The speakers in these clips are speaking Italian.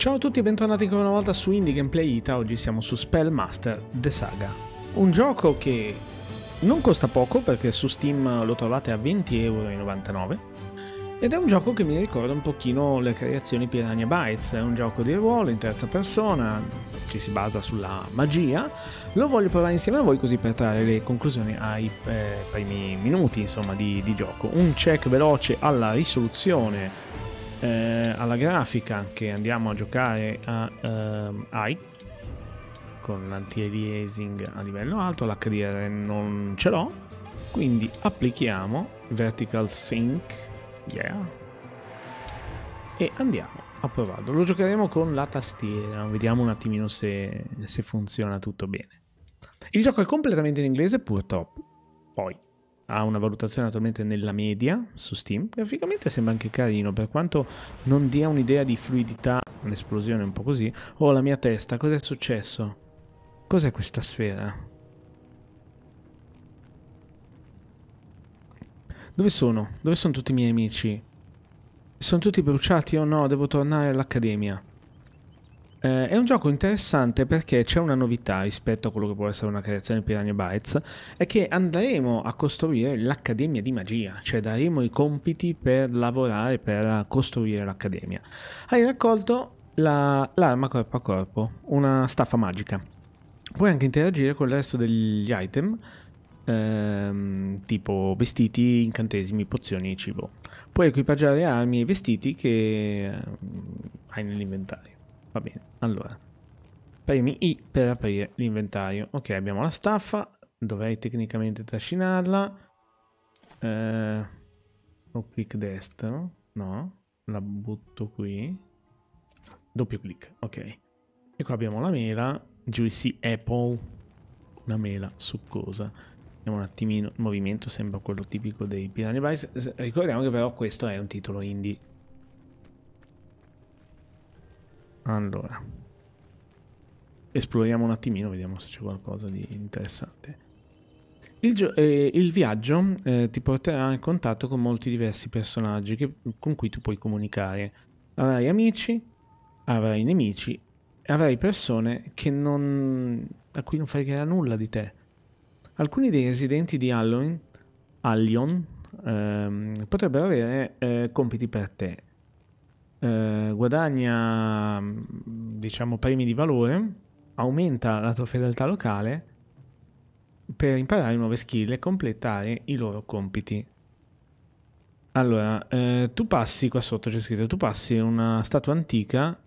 Ciao a tutti e bentornati ancora una volta su Indie Gameplay Ita, oggi siamo su Spellmaster The Saga, un gioco che non costa poco perché su Steam lo trovate a 20,99€ ed è un gioco che mi ricorda un pochino le creazioni Piranha Bytes, è un gioco di ruolo in terza persona, ci si basa sulla magia, lo voglio provare insieme a voi così per trarre le conclusioni ai eh, primi minuti insomma, di, di gioco, un check veloce alla risoluzione eh, alla grafica che andiamo a giocare a ehm, AI con l'anti-aliasing a livello alto, l'HDR non ce l'ho, quindi applichiamo vertical sync, yeah, e andiamo a provarlo. Lo giocheremo con la tastiera, vediamo un attimino se, se funziona tutto bene. Il gioco è completamente in inglese purtroppo, poi ha una valutazione attualmente nella media su Steam. Graficamente sembra anche carino, per quanto non dia un'idea di fluidità, un'esplosione un po' così. Oh, la mia testa, cos'è successo? Cos'è questa sfera? Dove sono? Dove sono tutti i miei amici? Sono tutti bruciati? Oh no, devo tornare all'accademia. Eh, è un gioco interessante perché c'è una novità rispetto a quello che può essere una creazione di Piranha Bytes, è che andremo a costruire l'Accademia di Magia, cioè daremo i compiti per lavorare, per costruire l'Accademia. Hai raccolto la, l'arma corpo a corpo, una staffa magica. Puoi anche interagire con il resto degli item, ehm, tipo vestiti, incantesimi, pozioni e cibo. Puoi equipaggiare armi e vestiti che ehm, hai nell'inventario. Va bene, allora. Premi I per aprire l'inventario. Ok, abbiamo la staffa. Dovrei tecnicamente trascinarla. Eh, o clic destro. No, la butto qui. Doppio clic, ok. E qua abbiamo la mela. Juicy Apple. Una mela succosa. Vediamo un attimino. Il movimento sembra quello tipico dei Piranha Bytes. Ricordiamo che però questo è un titolo indie Allora. Esploriamo un attimino, vediamo se c'è qualcosa di interessante. Il, eh, il viaggio eh, ti porterà in contatto con molti diversi personaggi che, con cui tu puoi comunicare. Avrai amici, avrai nemici, avrai persone non, a cui non fregherà nulla di te. Alcuni dei residenti di Allion, Allion ehm, potrebbero avere eh, compiti per te eh, guadagna mm, diciamo premi di valore, aumenta la tua fedeltà locale per imparare nuove skill e completare i loro compiti. Allora, eh, tu passi, qua sotto c'è scritto, tu passi una statua antica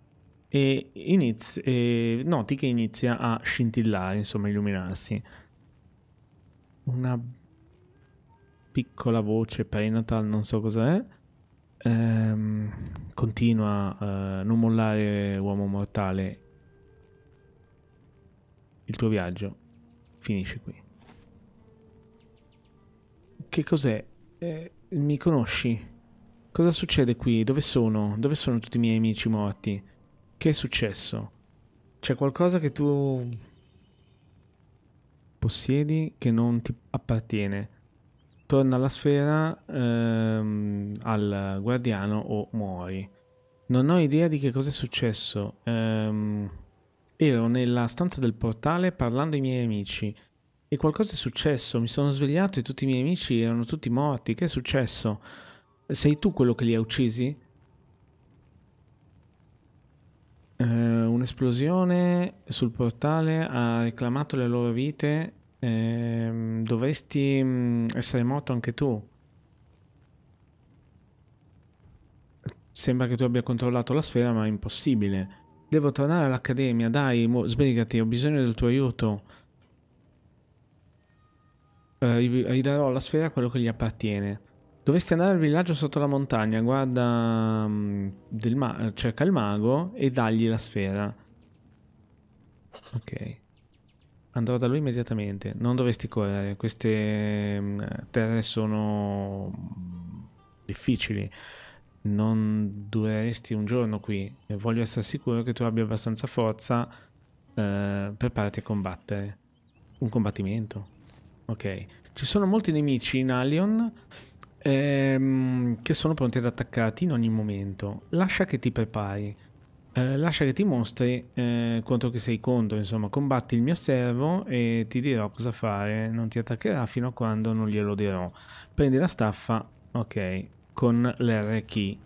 e, inizi, e noti che inizia a scintillare, insomma, a illuminarsi. Una piccola voce prenatal, non so cos'è. Ehm, continua eh, non mollare uomo mortale. Il tuo viaggio finisce qui. Che cos'è? Eh, mi conosci? Cosa succede qui? Dove sono? Dove sono tutti i miei amici morti? Che è successo? C'è qualcosa che tu possiedi che non ti appartiene torna alla sfera ehm, al guardiano o muori. Non ho idea di che cosa è successo. Ehm, ero nella stanza del portale parlando ai miei amici e qualcosa è successo. Mi sono svegliato e tutti i miei amici erano tutti morti. Che è successo? Sei tu quello che li ha uccisi? Eh, un'esplosione sul portale ha reclamato le loro vite Ehm, dovresti mm, essere morto anche tu. Sembra che tu abbia controllato la sfera, ma è impossibile. Devo tornare all'accademia, dai, sbrigati, ho bisogno del tuo aiuto. ridarò eh, alla sfera quello che gli appartiene. Dovresti andare al villaggio sotto la montagna, guarda mm, cerca il mago e dagli la sfera. Ok. Andrò da lui immediatamente. Non dovresti correre. Queste mm, terre sono mm, difficili. Non dureresti un giorno qui. E voglio essere sicuro che tu abbia abbastanza forza eh, per parti a combattere. Un combattimento. Ok. Ci sono molti nemici in Alion ehm, che sono pronti ad attaccarti in ogni momento. Lascia che ti prepari. Eh, lascia che ti mostri eh, contro che sei contro, insomma, combatti il mio servo e ti dirò cosa fare, non ti attaccherà fino a quando non glielo dirò. Prendi la staffa, ok, con l'R key.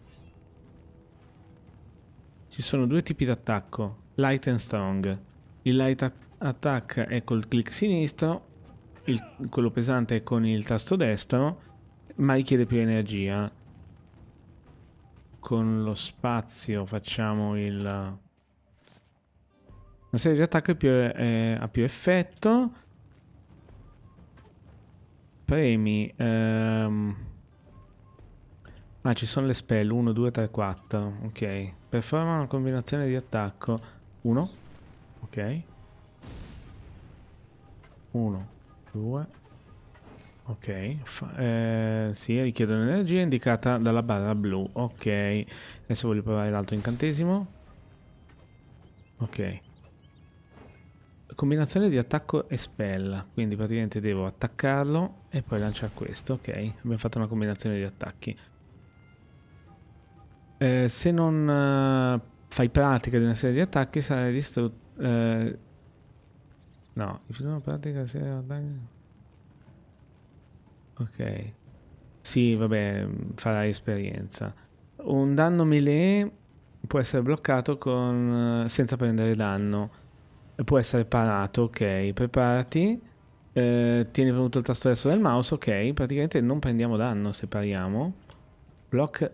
Ci sono due tipi di attacco, light and strong. Il light attack è col click sinistro, il, quello pesante è con il tasto destro, ma richiede più energia con lo spazio facciamo il... Una serie di attacchi più, eh, ha più effetto. Premi. Ehm... Ah, ci sono le spell. 1, 2, 3, 4. Ok. Performa una combinazione di attacco. 1. Ok. 1, 2, Ok, Fa eh, sì, richiedo l'energia indicata dalla barra blu. Ok, adesso voglio provare l'altro incantesimo. Ok. Combinazione di attacco e spell, quindi praticamente devo attaccarlo e poi lanciare questo. Ok, abbiamo fatto una combinazione di attacchi. Eh, se non uh, fai pratica di una serie di attacchi sarai distrutto... Eh... No, il filo pratica... Se... Ok. Sì, vabbè, farai esperienza. Un danno melee può essere bloccato con... Eh, senza prendere danno. Può essere parato, ok. Preparati. Eh, tieni premuto il tasto destro del mouse, ok. Praticamente non prendiamo danno se pariamo. Block...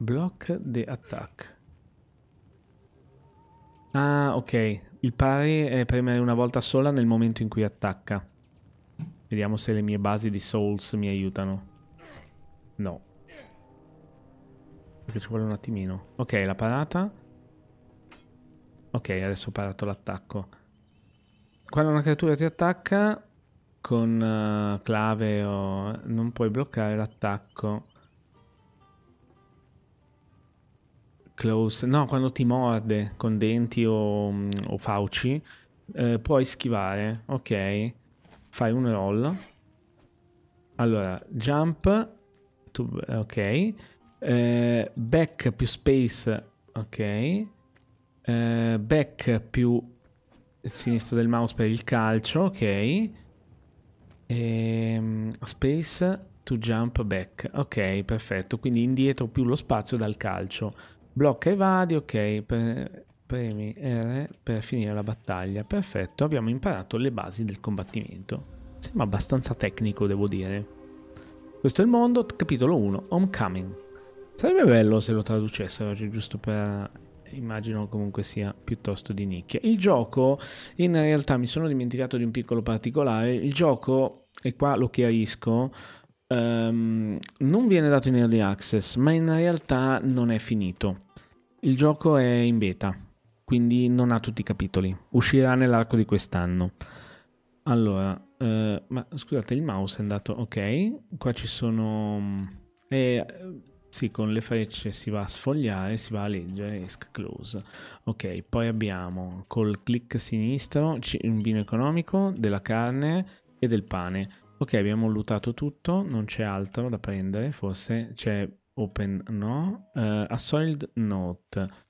Block the attack. Ah, ok. Il pari è premere una volta sola nel momento in cui attacca. Vediamo se le mie basi di souls mi aiutano. No. Perché ci vuole un attimino. Ok, la parata. Ok, adesso ho parato l'attacco. Quando una creatura ti attacca con uh, clave o... non puoi bloccare l'attacco. Close. No, quando ti morde con denti o, mm, o fauci eh, puoi schivare. Ok. Fai un roll. Allora, jump, to, ok. Eh, back più space, ok. Eh, back più sinistro del mouse per il calcio, ok. E, ehm, space to jump back, ok, perfetto. Quindi indietro più lo spazio dal calcio. Blocca e vadi, ok. Per, premi R eh, per finire la battaglia. Perfetto, abbiamo imparato le basi del combattimento. Sembra abbastanza tecnico, devo dire. Questo è il mondo, capitolo 1, Homecoming. Sarebbe bello se lo traducessero, giusto per... immagino comunque sia piuttosto di nicchia. Il gioco, in realtà mi sono dimenticato di un piccolo particolare, il gioco, e qua lo chiarisco, um, non viene dato in early access, ma in realtà non è finito. Il gioco è in beta, quindi non ha tutti i capitoli. Uscirà nell'arco di quest'anno. Allora, eh, ma scusate, il mouse è andato... Ok, qua ci sono... Mm, eh, sì, con le frecce si va a sfogliare, si va a leggere, ESC close. Ok, poi abbiamo col clic sinistro un vino economico, della carne e del pane. Ok, abbiamo lootato tutto, non c'è altro da prendere, forse c'è open no, uh, a solid note.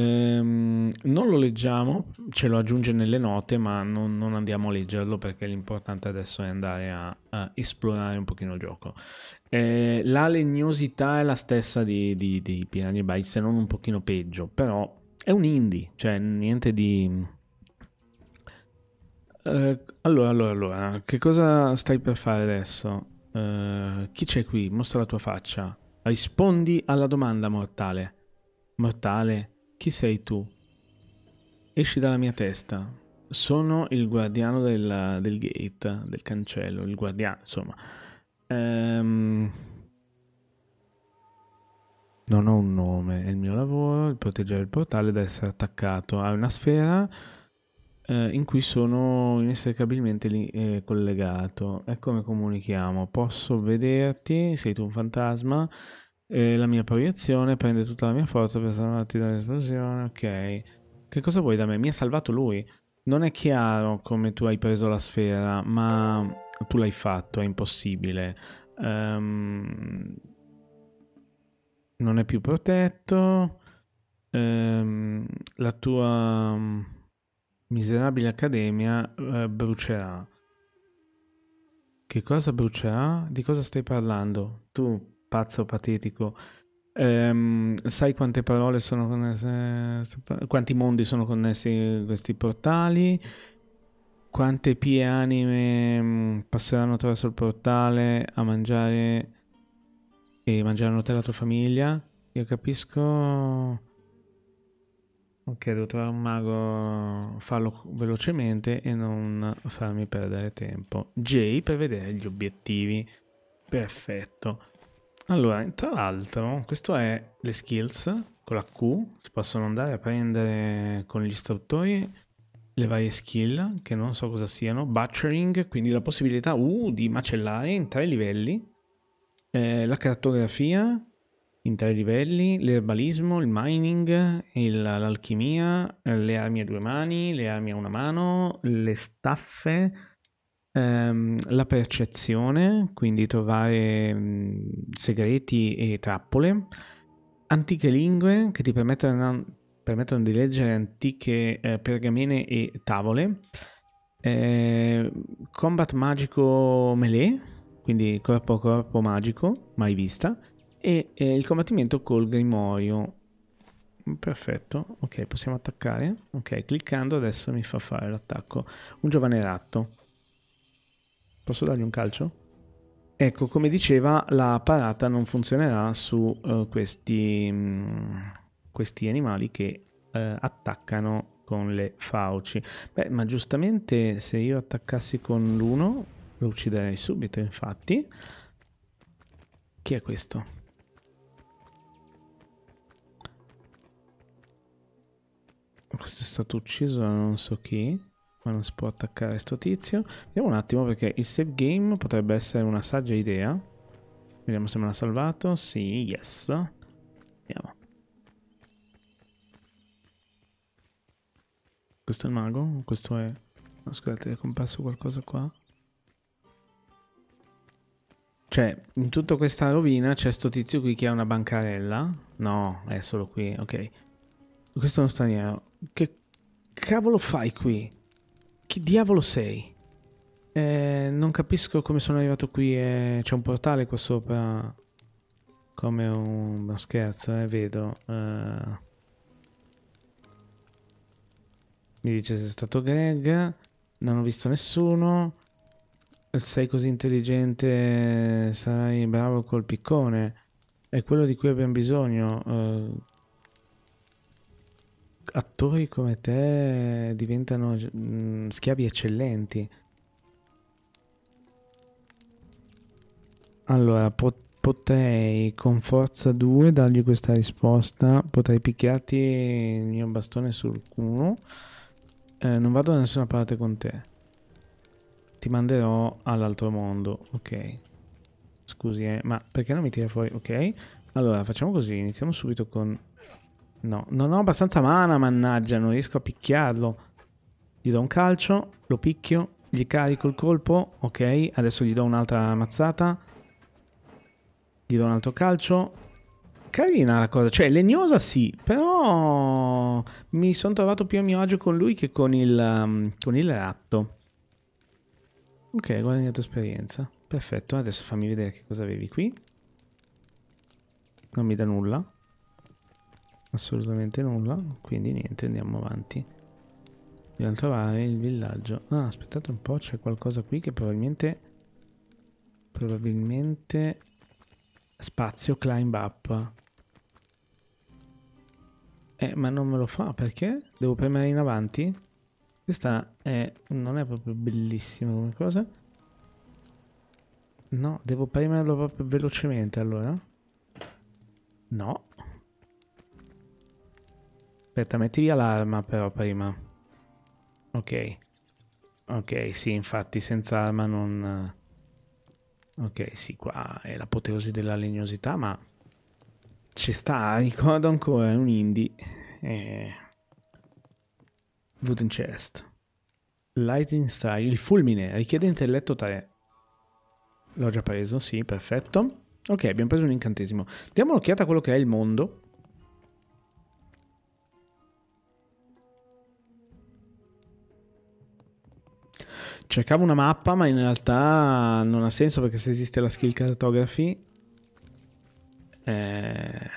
Ehm, non lo leggiamo, ce lo aggiunge nelle note, ma non, non andiamo a leggerlo perché l'importante adesso è andare a, a esplorare un pochino il gioco. Eh, la legnosità è la stessa di, di, di Piranha Bytes, se non un pochino peggio, però è un indie, cioè niente di... Uh, allora, allora, allora, che cosa stai per fare adesso? Uh, chi c'è qui? Mostra la tua faccia. Rispondi alla domanda mortale. Mortale, chi sei tu? Esci dalla mia testa. Sono il guardiano del, del gate, del cancello, il guardiano, insomma. Ehm... Non ho un nome, è il mio lavoro, il proteggere il portale da essere attaccato a una sfera eh, in cui sono inestricabilmente eh, collegato. E come comunichiamo? Posso vederti, sei tu un fantasma, e la mia proiezione prende tutta la mia forza per salvarti dall'esplosione. Ok. Che cosa vuoi da me? Mi ha salvato lui. Non è chiaro come tu hai preso la sfera, ma tu l'hai fatto, è impossibile. Um, non è più protetto. Um, la tua miserabile accademia uh, brucerà. Che cosa brucerà? Di cosa stai parlando? Tu pazzo patetico. Ehm, sai quante parole sono connesse, quanti mondi sono connessi questi portali? Quante pie anime mm, passeranno attraverso il portale a mangiare e mangeranno te la tua famiglia? Io capisco... Ok, devo trovare un mago, farlo velocemente e non farmi perdere tempo. J per vedere gli obiettivi. Perfetto. Allora, tra l'altro, questo è le skills con la Q, si possono andare a prendere con gli istruttori le varie skill che non so cosa siano, butchering, quindi la possibilità uh, di macellare in tre livelli, eh, la cartografia in tre livelli, l'erbalismo, il mining, l'alchimia, le armi a due mani, le armi a una mano, le staffe, ehm, la percezione, quindi trovare mh, mm, segreti e trappole, antiche lingue che ti permettono, permettono di leggere antiche eh, pergamene e tavole, eh, combat magico melee, quindi corpo a corpo magico, mai vista, e eh, il combattimento col grimorio. Perfetto, ok, possiamo attaccare. Ok, cliccando adesso mi fa fare l'attacco. Un giovane ratto. Posso dargli un calcio? Ecco, come diceva, la parata non funzionerà su uh, questi, mh, mm, questi, animali che uh, attaccano con le fauci. Beh, ma giustamente se io attaccassi con l'uno lo ucciderei subito, infatti. Chi è questo? Questo è stato ucciso da non so chi. Qua non si può attaccare sto tizio. Vediamo un attimo perché il save game potrebbe essere una saggia idea. Vediamo se me l'ha salvato. Sì, yes. vediamo Questo è il mago? Questo è... No, scusate, è comparso qualcosa qua. Cioè, in tutta questa rovina c'è sto tizio qui che ha una bancarella. No, è solo qui, ok. Questo è uno straniero. Che cavolo fai qui? Chi diavolo sei? Eh, non capisco come sono arrivato qui. Eh, C'è un portale qua sopra. Come un no, scherzo, eh, vedo. Uh... Mi dice se è stato Greg. Non ho visto nessuno. Sei così intelligente, sarai bravo col piccone. È quello di cui abbiamo bisogno. Uh attori come te diventano mm, schiavi eccellenti. Allora, potrei con forza 2 dargli questa risposta, potrei picchiarti il mio bastone sul culo. Eh, non vado da nessuna parte con te. Ti manderò all'altro mondo, ok. Scusi, eh, ma perché non mi tira fuori? Ok. Allora, facciamo così, iniziamo subito con No, non ho abbastanza mana, mannaggia, non riesco a picchiarlo. Gli do un calcio, lo picchio, gli carico il colpo, ok, adesso gli do un'altra mazzata. Gli do un altro calcio. Carina la cosa, cioè legnosa sì, però mi sono trovato più a mio agio con lui che con il, um, con il ratto. Ok, guadagnato esperienza. Perfetto, adesso fammi vedere che cosa avevi qui. Non mi dà nulla assolutamente nulla quindi niente andiamo avanti dobbiamo trovare il villaggio ah aspettate un po' c'è qualcosa qui che probabilmente probabilmente spazio climb up eh ma non me lo fa perché? devo premere in avanti? questa è, non è proprio bellissima come cosa no devo premerlo proprio velocemente allora no Aspetta, metti via l'arma però prima. Ok. Ok, sì, infatti senza arma non... Eh, ok, sì, qua è l'apoteosi della legnosità, ma... Ci sta, ricordo ancora, è un indie. Eh... Wooden chest. Lightning Strike, il fulmine, richiede intelletto 3. L'ho già preso, sì, perfetto. Ok, abbiamo preso un incantesimo. Diamo un'occhiata a quello che è il mondo. cercavo una mappa, ma in realtà non ha senso perché se esiste la skill cartography... Eh...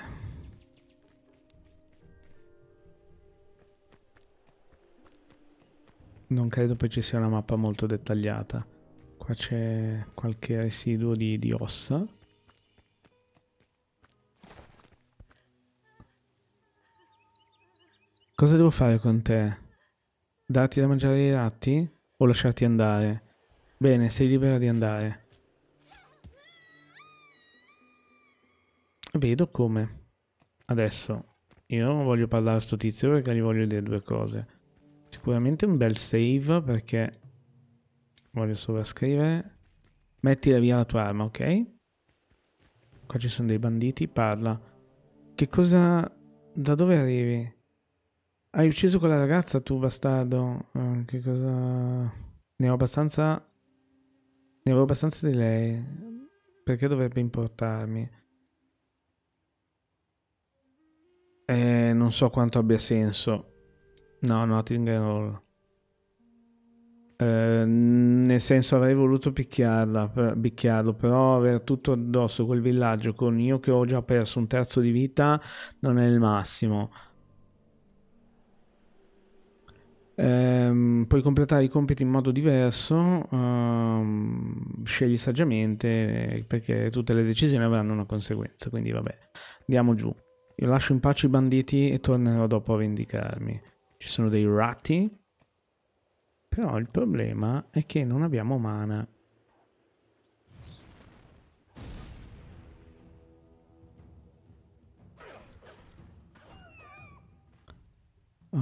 Non credo poi ci sia una mappa molto dettagliata. Qua c'è qualche residuo di, di ossa. Cosa devo fare con te? Darti da mangiare ai ratti? o lasciarti andare? Bene, sei libera di andare. Vedo come. Adesso, io voglio parlare a sto tizio perché gli voglio dire due cose. Sicuramente un bel save perché voglio sovrascrivere. Metti via la tua arma, ok? Qua ci sono dei banditi, parla. Che cosa... da dove arrivi? Hai ucciso quella ragazza, tu bastardo. Eh, che cosa... Ne ho abbastanza... Ne avevo abbastanza di lei. Perché dovrebbe importarmi? Eh, non so quanto abbia senso. No, nothing at all. Eh, nel senso avrei voluto picchiarla, per, picchiarlo, però aver tutto addosso quel villaggio con io che ho già perso un terzo di vita non è il massimo. Ehm, puoi completare i compiti in modo diverso, ehm, scegli saggiamente perché tutte le decisioni avranno una conseguenza, quindi vabbè, andiamo giù. Io lascio in pace i banditi e tornerò dopo a vendicarmi. Ci sono dei ratti, però il problema è che non abbiamo mana.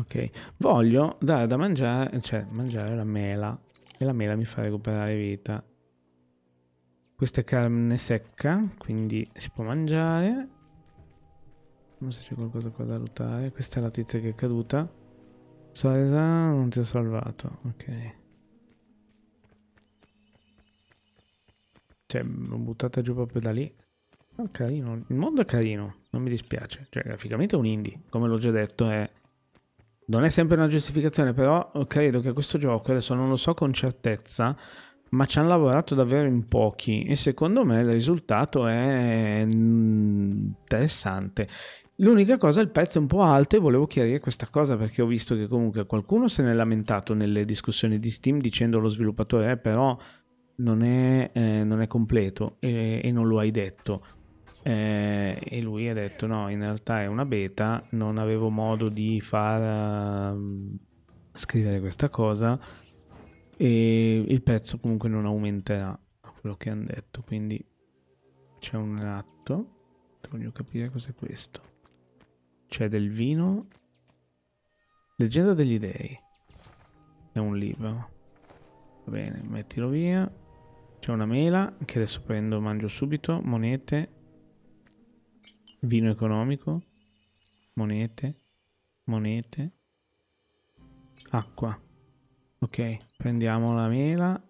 Ok, voglio dare da mangiare, cioè mangiare la mela. E la mela mi fa recuperare vita. Questa è carne secca, quindi si può mangiare. Non so se c'è qualcosa qua da lottare. Questa è la tizia che è caduta. Soresa, non ti ho salvato. Ok. Cioè, l'ho buttata giù proprio da lì. Ma oh, carino. Il mondo è carino, non mi dispiace. Cioè, graficamente è un indie. Come l'ho già detto, è non è sempre una giustificazione, però credo che questo gioco, adesso non lo so con certezza, ma ci hanno lavorato davvero in pochi e secondo me il risultato è mm, interessante. L'unica cosa, il pezzo è un po' alto e volevo chiarire questa cosa perché ho visto che comunque qualcuno se n'è lamentato nelle discussioni di Steam dicendo lo sviluppatore eh, però non è, eh, non è completo e, e non lo hai detto. Eh, e lui ha detto no, in realtà è una beta, non avevo modo di far uh, scrivere questa cosa e il prezzo comunque non aumenterà, quello che hanno detto, quindi c'è un ratto, voglio capire cos'è questo. C'è del vino, leggenda degli dei, è un libro, va bene, mettilo via. C'è una mela che adesso prendo, mangio subito, monete, Vino economico. Monete. Monete. Acqua. Ok, prendiamo la mela.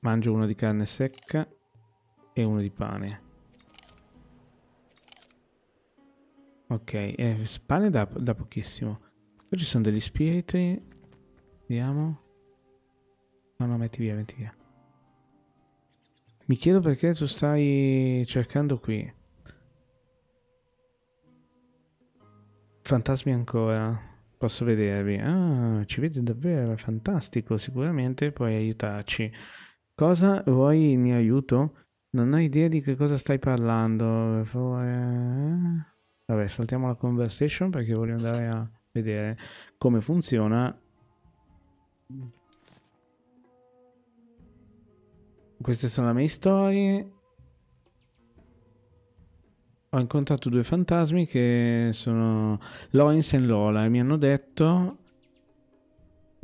Mangio uno di carne secca e uno di pane. Ok, eh, pane da, da pochissimo. Poi ci sono degli spiriti. Vediamo. No, no, metti via, metti via. Mi chiedo perché tu stai cercando qui. Fantasmi ancora. Posso vedervi. Ah, ci vedi davvero, fantastico. Sicuramente puoi aiutarci. Cosa vuoi il mio aiuto? Non ho idea di che cosa stai parlando. Vabbè, saltiamo la conversation perché voglio andare a vedere come funziona queste sono le mie storie ho incontrato due fantasmi che sono Loins e Lola e mi hanno detto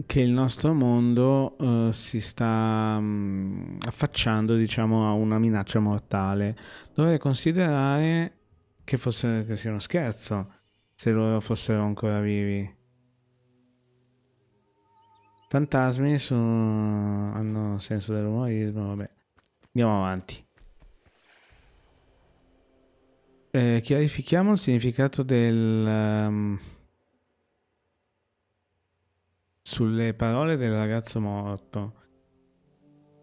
che il nostro mondo uh, si sta um, affacciando diciamo a una minaccia mortale dovrei considerare che, fosse, che sia uno scherzo se loro fossero ancora vivi fantasmi sono, hanno senso dell'umorismo vabbè andiamo avanti Eh, chiarifichiamo il significato del... Um, sulle parole del ragazzo morto.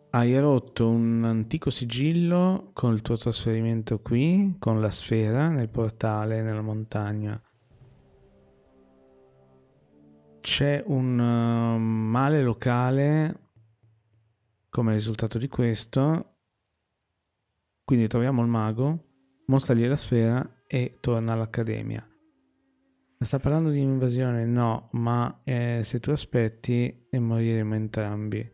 Hai rotto un antico sigillo con il tuo trasferimento qui, con la sfera, nel portale, nella montagna. C'è un uh, male locale come risultato di questo. Quindi troviamo il mago mostragli la sfera e torna all'accademia. Sta parlando di un'invasione? No, ma eh, se tu aspetti e eh, moriremo entrambi.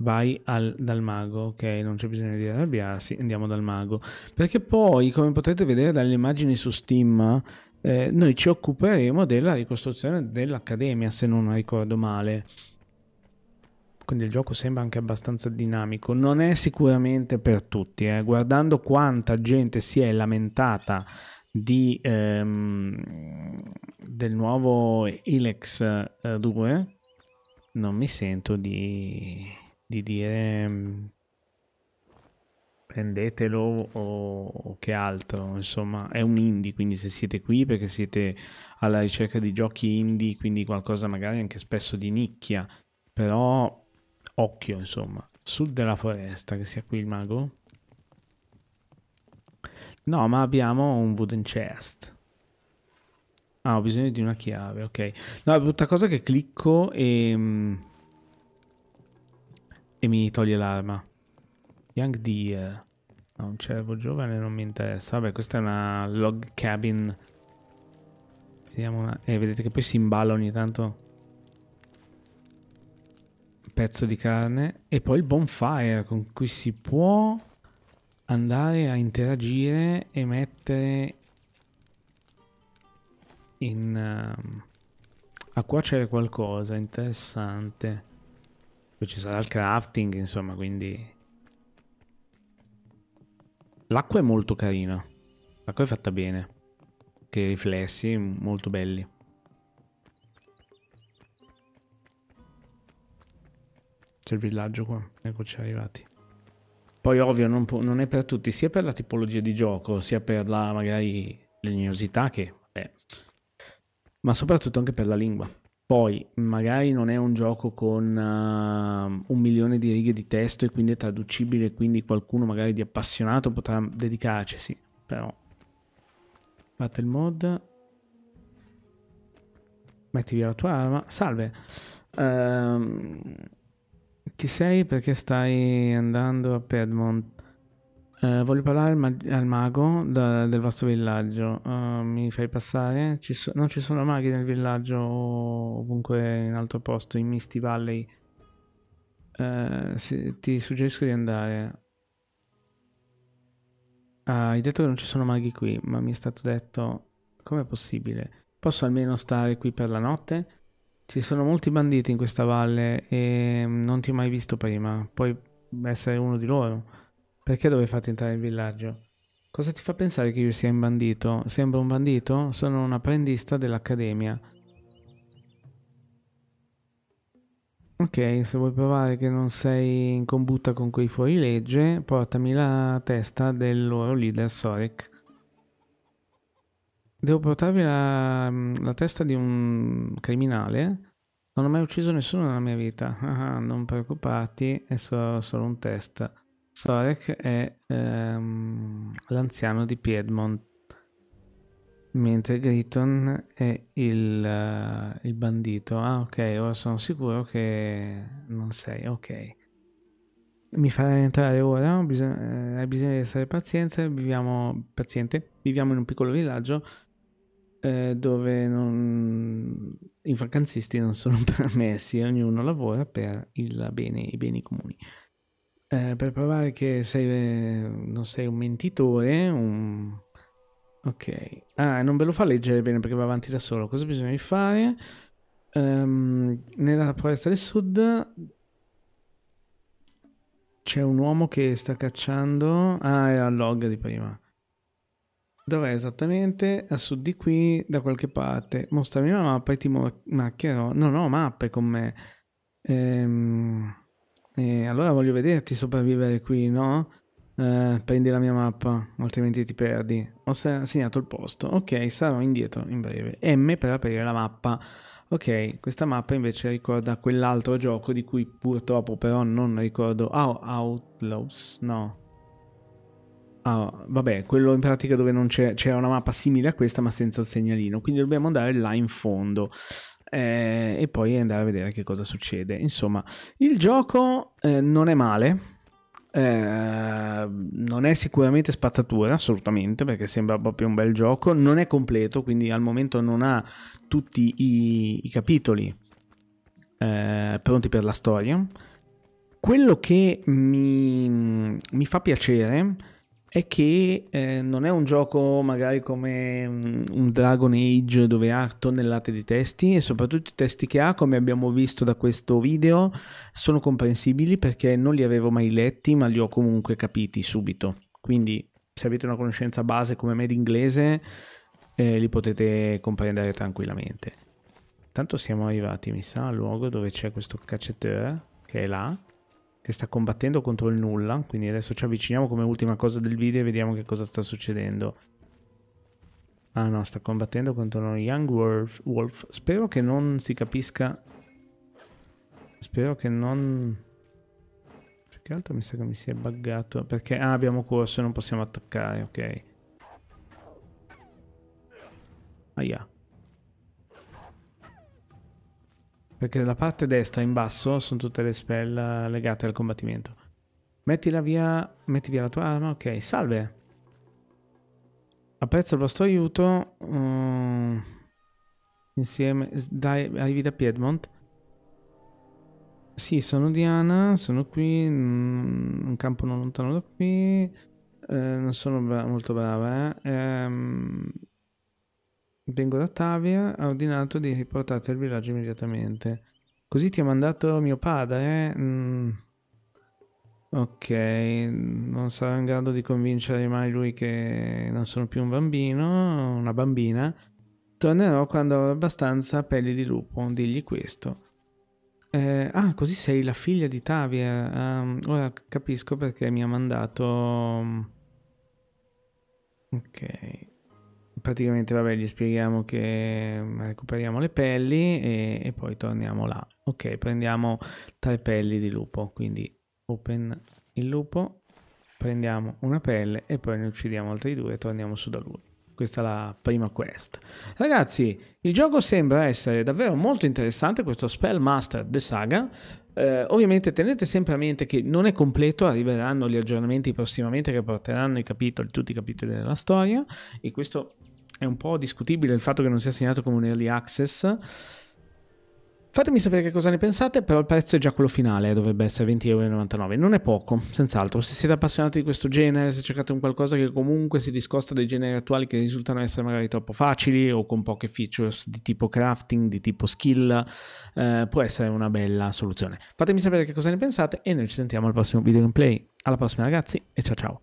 Vai al, dal mago, ok? Non c'è bisogno di arrabbiarsi, andiamo dal mago. Perché poi, come potete vedere dalle immagini su Steam, eh, noi ci occuperemo della ricostruzione dell'Accademia, se non ricordo male quindi il gioco sembra anche abbastanza dinamico. Non è sicuramente per tutti, eh. guardando quanta gente si è lamentata di, ehm, del nuovo Ilex 2, eh, non mi sento di, di dire mm, prendetelo o, che altro, insomma, è un indie, quindi se siete qui perché siete alla ricerca di giochi indie, quindi qualcosa magari anche spesso di nicchia, però occhio insomma sul della foresta che sia qui il mago no ma abbiamo un wooden chest ah ho bisogno di una chiave ok no è brutta cosa è che clicco e mm, e mi toglie l'arma Young Deer no, un cervo giovane non mi interessa vabbè questa è una log cabin vediamo una... eh, vedete che poi si imballa ogni tanto pezzo di carne e poi il bonfire con cui si può andare a interagire e mettere in... Uh, a cuocere qualcosa, interessante. Poi ci sarà il crafting, insomma, quindi... L'acqua è molto carina. L'acqua è fatta bene. Che riflessi molto belli. C'è il villaggio qua, ecco arrivati. Poi ovvio non, può, non, è per tutti, sia per la tipologia di gioco, sia per la magari legnosità che... Vabbè. Eh, ma soprattutto anche per la lingua. Poi magari non è un gioco con uh, un milione di righe di testo e quindi è traducibile, quindi qualcuno magari di appassionato potrà dedicarci, sì, però... il mod. Metti via la tua arma. Salve. Ehm... Um chi sei? Perché stai andando a Piedmont? Uh, voglio parlare al, ma al mago da, del vostro villaggio. Uh, mi fai passare? Ci so non ci sono maghi nel villaggio o ovunque in altro posto, in Misty Valley. Uh, eh, se, ti suggerisco di andare. Ah, hai detto che non ci sono maghi qui, ma mi è stato detto... Com'è possibile? Posso almeno stare qui per la notte? Ci sono molti banditi in questa valle e mm, non ti ho mai visto prima. Puoi essere uno di loro. Perché dove farti entrare il villaggio? Cosa ti fa pensare che io sia un bandito? Sembro un bandito? Sono un apprendista dell'accademia. Ok, se vuoi provare che non sei in combutta con quei fuorilegge, portami la testa del loro leader Sorek. Devo portarvi la, mm, la testa di un criminale. Non ho mai ucciso nessuno nella mia vita. Ah, ah non preoccuparti, è solo, solo un test. Sorek è ehm, l'anziano di Piedmont, mentre Gritton è il, uh, il, bandito. Ah, ok, ora sono sicuro che non sei. Ok. Mi farai entrare ora, bisog eh, hai bisogno di essere paziente, viviamo, paziente, viviamo in un piccolo villaggio eh, dove non... i vacanzisti non sono permessi, ognuno lavora per bene, i beni comuni. Eh, per provare che sei, eh, non sei un mentitore, un... ok. Ah, non ve lo fa leggere bene perché va avanti da solo. Cosa bisogna fare? Um, nella foresta del sud c'è un uomo che sta cacciando. Ah, era il log di prima. Dov'è esattamente? A sud di qui, da qualche parte. Mostrami una mappa e ti maccherò. Non ho mappe con me. Ehm, eh, allora voglio vederti sopravvivere qui, no? Eh, prendi la mia mappa, altrimenti ti perdi. Ho segnato il posto. Ok, sarò indietro in breve. M per aprire la mappa. Ok, questa mappa invece ricorda quell'altro gioco di cui purtroppo però non ricordo. Oh, Outlaws, no. Ah, vabbè, quello in pratica dove non c'è, c'era una mappa simile a questa ma senza il segnalino, quindi dobbiamo andare là in fondo. Eh, e poi andare a vedere che cosa succede. Insomma, il gioco eh, non è male. Eh, non è sicuramente spazzatura, assolutamente, perché sembra proprio un bel gioco. Non è completo, quindi al momento non ha tutti i, i capitoli eh, pronti per la storia. Quello che mi, mi fa piacere è che eh, non è un gioco magari come mm, un Dragon Age dove ha tonnellate di testi e soprattutto i testi che ha, come abbiamo visto da questo video, sono comprensibili perché non li avevo mai letti ma li ho comunque capiti subito. Quindi se avete una conoscenza base come me d'inglese eh, li potete comprendere tranquillamente. Tanto siamo arrivati, mi sa, al luogo dove c'è questo cacciatore che è là che sta combattendo contro il nulla, quindi adesso ci avviciniamo come ultima cosa del video e vediamo che cosa sta succedendo. Ah no, sta combattendo contro uno Young Wolf. Wolf. Spero che non si capisca... Spero che non... Perché altro mi sa che mi si è buggato. Perché ah, abbiamo corso e non possiamo attaccare, ok. Aia. Perché la parte destra in basso sono tutte le spell legate al combattimento. Mettila via, metti via la tua arma, ok, salve. Apprezzo il vostro aiuto. Um, insieme, dai, hai vita Piedmont. Sì, sono Diana, sono qui, in mm, un campo non lontano da qui. Eh, non sono bra molto brava, eh. Ehm vengo da Tavia, ha ordinato di riportarti al villaggio immediatamente. Così ti ha mandato mio padre, Mm. Ok, non sarà in grado di convincere mai lui che non sono più un bambino, una bambina. Tornerò quando avrò abbastanza pelli di lupo, digli questo. Eh, ah, così sei la figlia di Tavia. Um, ora capisco perché mi ha mandato... Ok, praticamente vabbè gli spieghiamo che mm, recuperiamo le pelli e, e poi torniamo là ok prendiamo tre pelli di lupo quindi open il lupo prendiamo una pelle e poi ne uccidiamo altri due e torniamo su da lui questa è la prima quest. Ragazzi, il gioco sembra essere davvero molto interessante, questo spell master The Saga. Eh, ovviamente tenete sempre a mente che non è completo, arriveranno gli aggiornamenti prossimamente che porteranno i capitoli, tutti i capitoli della storia e questo è un po' discutibile il fatto che non sia segnato come un early access. Fatemi sapere che cosa ne pensate, però il prezzo è già quello finale, dovrebbe essere 20,99€. Non è poco, senz'altro. Se siete appassionati di questo genere, se cercate un qualcosa che comunque si discosta dai generi attuali che risultano essere magari troppo facili o con poche features di tipo crafting, di tipo skill, eh, può essere una bella soluzione. Fatemi sapere che cosa ne pensate e noi ci sentiamo al prossimo video gameplay. Alla prossima ragazzi e ciao ciao!